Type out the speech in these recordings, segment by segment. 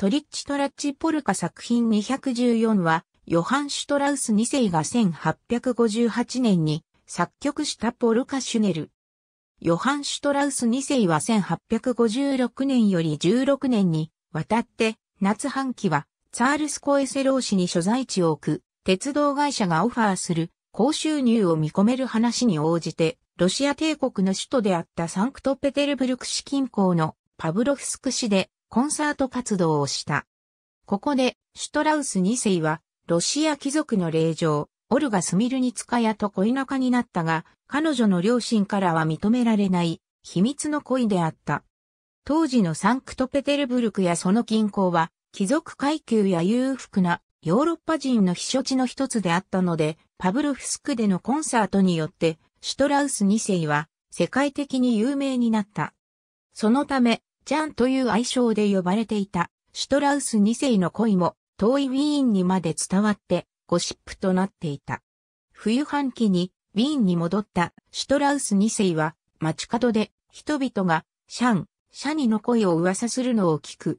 トリッチ・トラッチ・ポルカ作品214は、ヨハン・シュトラウス2世が1858年に作曲したポルカ・シュネル。ヨハン・シュトラウス2世は1856年より16年に渡って、夏半期はツァールスコエセロー氏に所在地を置く鉄道会社がオファーする高収入を見込める話に応じて、ロシア帝国の首都であったサンクトペテルブルク市近郊のパブロフスク市でコンサート活動をした。ここで、シュトラウス2世は、ロシア貴族の霊嬢、オルガ・スミルニツカヤと恋仲になったが、彼女の両親からは認められない、秘密の恋であった。当時のサンクトペテルブルクやその近郊は、貴族階級や裕福なヨーロッパ人の避暑地の一つであったので、パブロフスクでのコンサートによって、シュトラウス2世は世界的に有名になった。そのため、ちゃんという愛称で呼ばれていた、シュトラウス2世の恋も、遠いウィーンにまで伝わって、ゴシップとなっていた。冬半期に、ウィーンに戻ったシュトラウス2世は、街角で、人々が、シャン、シャニの恋を噂するのを聞く。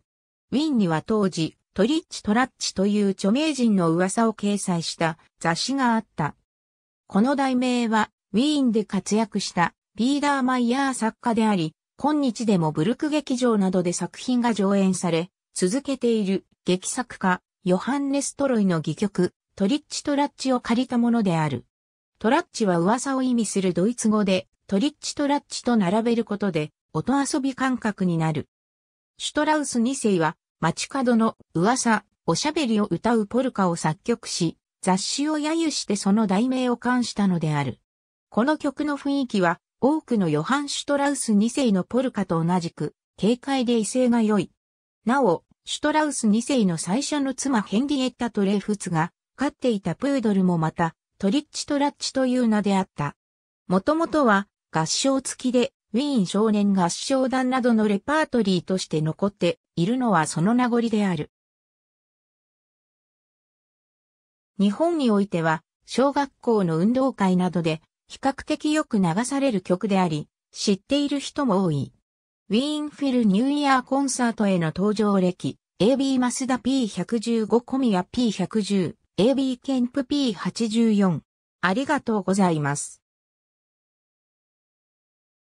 ウィーンには当時、トリッチ・トラッチという著名人の噂を掲載した雑誌があった。この題名は、ウィーンで活躍したピーダー・マイヤー作家であり、今日でもブルク劇場などで作品が上演され、続けている劇作家、ヨハンネス・トロイの戯曲、トリッチ・トラッチを借りたものである。トラッチは噂を意味するドイツ語で、トリッチ・トラッチと並べることで、音遊び感覚になる。シュトラウス2世は、街角の噂、おしゃべりを歌うポルカを作曲し、雑誌を揶揄してその題名を冠したのである。この曲の雰囲気は、多くのヨハン・シュトラウス2世のポルカと同じく、軽快で威勢が良い。なお、シュトラウス2世の最初の妻ヘンリエッタ・トレーフツが、飼っていたプードルもまた、トリッチ・トラッチという名であった。もともとは、合唱付きで、ウィーン少年合唱団などのレパートリーとして残っているのはその名残である。日本においては、小学校の運動会などで、比較的よく流される曲であり、知っている人も多い。ウィーンフィルニューイヤーコンサートへの登場歴、AB マスダ P115 ミヤ P110、AB ケンプ P84。ありがとうございます。